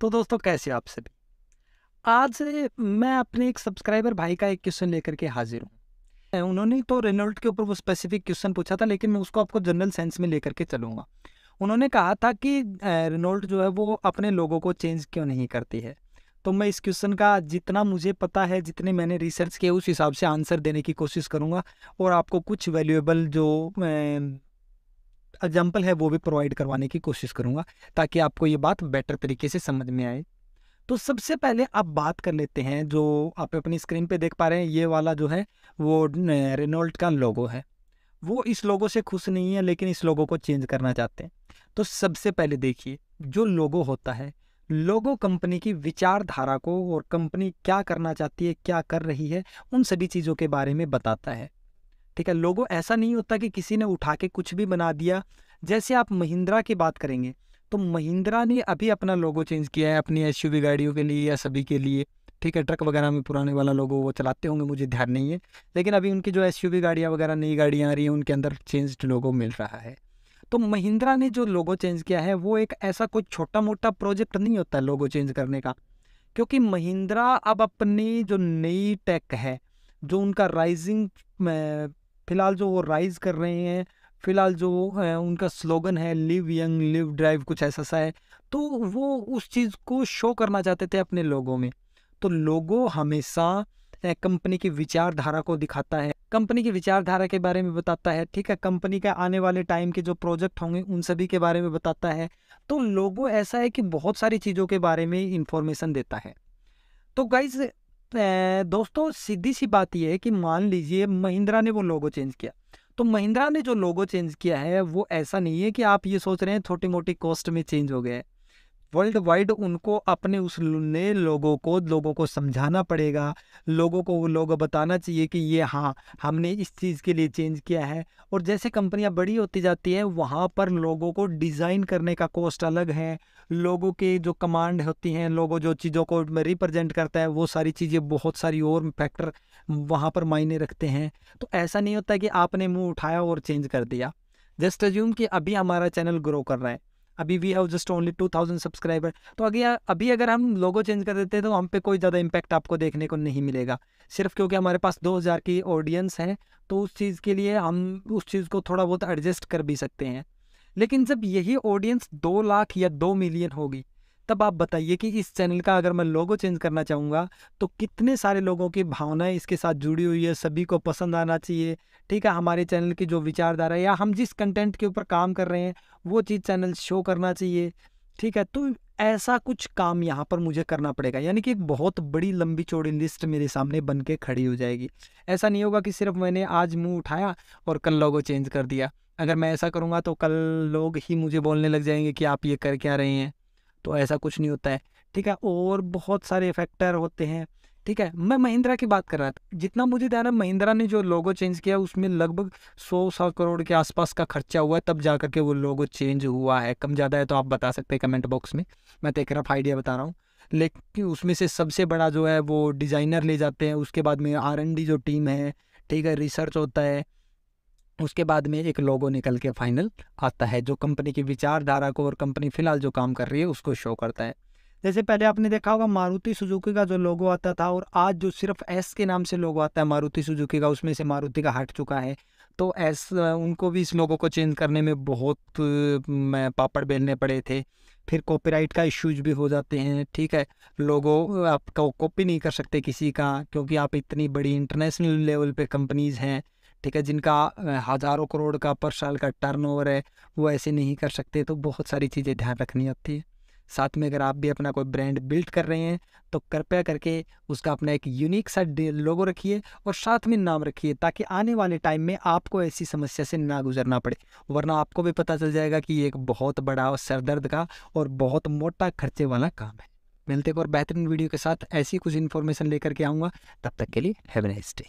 तो दोस्तों कैसे आप सभी आज मैं अपने एक सब्सक्राइबर भाई का एक क्वेश्चन लेकर के हाजिर हूँ उन्होंने तो रेनोल्ट के ऊपर वो स्पेसिफिक क्वेश्चन पूछा था लेकिन मैं उसको आपको जनरल सेंस में लेकर के चलूँगा उन्होंने कहा था कि रेनोल्ट जो है वो अपने लोगों को चेंज क्यों नहीं करती है तो मैं इस क्वेश्चन का जितना मुझे पता है जितने मैंने रिसर्च किया उस हिसाब से आंसर देने की कोशिश करूँगा और आपको कुछ वैल्यूएबल जो एग्जाम्पल है वो भी प्रोवाइड करवाने की कोशिश करूंगा ताकि आपको ये बात बेटर तरीके से समझ में आए तो सबसे पहले आप बात कर लेते हैं जो आप अपनी स्क्रीन पे देख पा रहे हैं ये वाला जो है वो रेनोल्ट का लोगो है वो इस लोगो से खुश नहीं है लेकिन इस लोगो को चेंज करना चाहते हैं तो सबसे पहले देखिए जो लोगो होता है लोगो कंपनी की विचारधारा को और कंपनी क्या करना चाहती है क्या कर रही है उन सभी चीज़ों के बारे में बताता है ठीक है लोगों ऐसा नहीं होता कि किसी ने उठा के कुछ भी बना दिया जैसे आप महिंद्रा की बात करेंगे तो महिंद्रा ने अभी अपना लोगो चेंज किया है अपनी एस गाड़ियों के लिए या सभी के लिए ठीक है ट्रक वगैरह में पुराने वाला लोगो वो चलाते होंगे मुझे ध्यान नहीं है लेकिन अभी उनकी जो एस गाड़ियाँ वगैरह नई गाड़ियाँ आ रही हैं उनके अंदर चेंज्ड लोगो मिल रहा है तो महिंद्रा ने जो लोगो चेंज किया है वो एक ऐसा कोई छोटा मोटा प्रोजेक्ट नहीं होता लोगो चेंज करने का क्योंकि महिंद्रा अब अपनी जो नई टेक है जो उनका राइजिंग फ़िलहाल जो वो राइज़ कर रहे हैं फ़िलहाल जो है उनका स्लोगन है लिव यंग लिव ड्राइव कुछ ऐसा सा है तो वो उस चीज़ को शो करना चाहते थे अपने लोगों में तो लोगो हमेशा कंपनी की विचारधारा को दिखाता है कंपनी की विचारधारा के बारे में बताता है ठीक है कंपनी के आने वाले टाइम के जो प्रोजेक्ट होंगे उन सभी के बारे में बताता है तो लोगो ऐसा है कि बहुत सारी चीज़ों के बारे में इंफॉर्मेशन देता है तो गाइज दोस्तों सीधी सी बात यह है कि मान लीजिए महिंद्रा ने वो लोगो चेंज किया तो महिंद्रा ने जो लोगो चेंज किया है वो ऐसा नहीं है कि आप ये सोच रहे हैं छोटी मोटी कॉस्ट में चेंज हो गया है वर्ल्ड वाइड उनको अपने उस नए लोगों को लोगों को समझाना पड़ेगा लोगों को वो लोग बताना चाहिए कि ये हाँ हमने इस चीज़ के लिए चेंज किया है और जैसे कंपनियां बड़ी होती जाती हैं वहाँ पर लोगों को डिज़ाइन करने का कॉस्ट अलग है लोगों के जो कमांड होती हैं लोगों जो चीज़ों को रिप्रेजेंट करता है वो सारी चीज़ें बहुत सारी और फैक्टर वहाँ पर मायने रखते हैं तो ऐसा नहीं होता कि आपने मुँह उठाया और चेंज कर दिया जस्ट अज्यूम कि अभी हमारा चैनल ग्रो कर रहा है अभी we have just only two thousand subscriber तो अभी अभी अगर हम लोगो चेंज कर देते हैं तो हम पे कोई ज़्यादा इम्पैक्ट आपको देखने को नहीं मिलेगा सिर्फ क्योंकि हमारे पास दो हज़ार की ऑडियंस है तो उस चीज़ के लिए हम उस चीज़ को थोड़ा बहुत एडजस्ट कर भी सकते हैं लेकिन जब यही ऑडियंस दो लाख या दो मिलियन होगी तब आप बताइए कि इस चैनल का अगर मैं लोगो चेंज करना चाहूँगा तो कितने सारे लोगों की भावनाएं इसके साथ जुड़ी हुई है सभी को पसंद आना चाहिए ठीक है हमारे चैनल की जो विचारधारा या हम जिस कंटेंट के ऊपर काम कर रहे हैं वो चीज़ चैनल शो करना चाहिए ठीक है तो ऐसा कुछ काम यहाँ पर मुझे करना पड़ेगा यानी कि एक बहुत बड़ी लंबी चौड़ी लिस्ट मेरे सामने बन के खड़ी हो जाएगी ऐसा नहीं होगा कि सिर्फ मैंने आज मुंह उठाया और कल लोगो चेंज कर दिया अगर मैं ऐसा करूँगा तो कल लोग ही मुझे बोलने लग जाएंगे कि आप ये कर क्या रहे हैं तो ऐसा कुछ नहीं होता है ठीक है और बहुत सारे फैक्टर होते हैं ठीक है मैं महिंद्रा की बात कर रहा था जितना मुझे ध्यान है महिंद्रा ने जो लोगो चेंज किया उसमें लगभग सौ सौ करोड़ के आसपास का खर्चा हुआ है तब जा करके वो लोगो चेंज हुआ है कम ज़्यादा है तो आप बता सकते हैं कमेंट बॉक्स में मैं तो एक रफ आइडिया बता रहा हूँ लेकिन उसमें से सबसे बड़ा जो है वो डिज़ाइनर ले जाते हैं उसके बाद में आर जो टीम है ठीक है रिसर्च होता है उसके बाद में एक लोगो निकल के फाइनल आता है जो कंपनी की विचारधारा को और कंपनी फिलहाल जो काम कर रही है उसको शो करता है जैसे पहले आपने देखा होगा मारुति सुजुकी का जो लोगो आता था और आज जो सिर्फ एस के नाम से लोगो आता है मारुति सुजुकी का उसमें से मारुति का हट चुका है तो एस उनको भी इस लोगो को चेंज करने में बहुत पापड़ बेलने पड़े थे फिर कॉपीराइट का इश्यूज भी हो जाते हैं ठीक है लोगो आप कॉपी नहीं कर सकते किसी का क्योंकि आप इतनी बड़ी इंटरनेशनल लेवल पे कंपनीज़ हैं ठीक है जिनका हज़ारों करोड़ का पर साल का टर्नओवर है वो ऐसे नहीं कर सकते तो बहुत सारी चीज़ें ध्यान रखनी होती है साथ में अगर आप भी अपना कोई ब्रांड बिल्ड कर रहे हैं तो कृपया करके उसका अपना एक यूनिक सा लोगो रखिए और साथ में नाम रखिए ताकि आने वाले टाइम में आपको ऐसी समस्या से ना गुजरना पड़े वरना आपको भी पता चल जाएगा कि ये एक बहुत बड़ा और सरदर्द का और बहुत मोटा खर्चे वाला काम है मिलते और बेहतरीन वीडियो के साथ ऐसी कुछ इन्फॉर्मेशन लेकर के आऊँगा तब तक के लिए हैव नाइस डे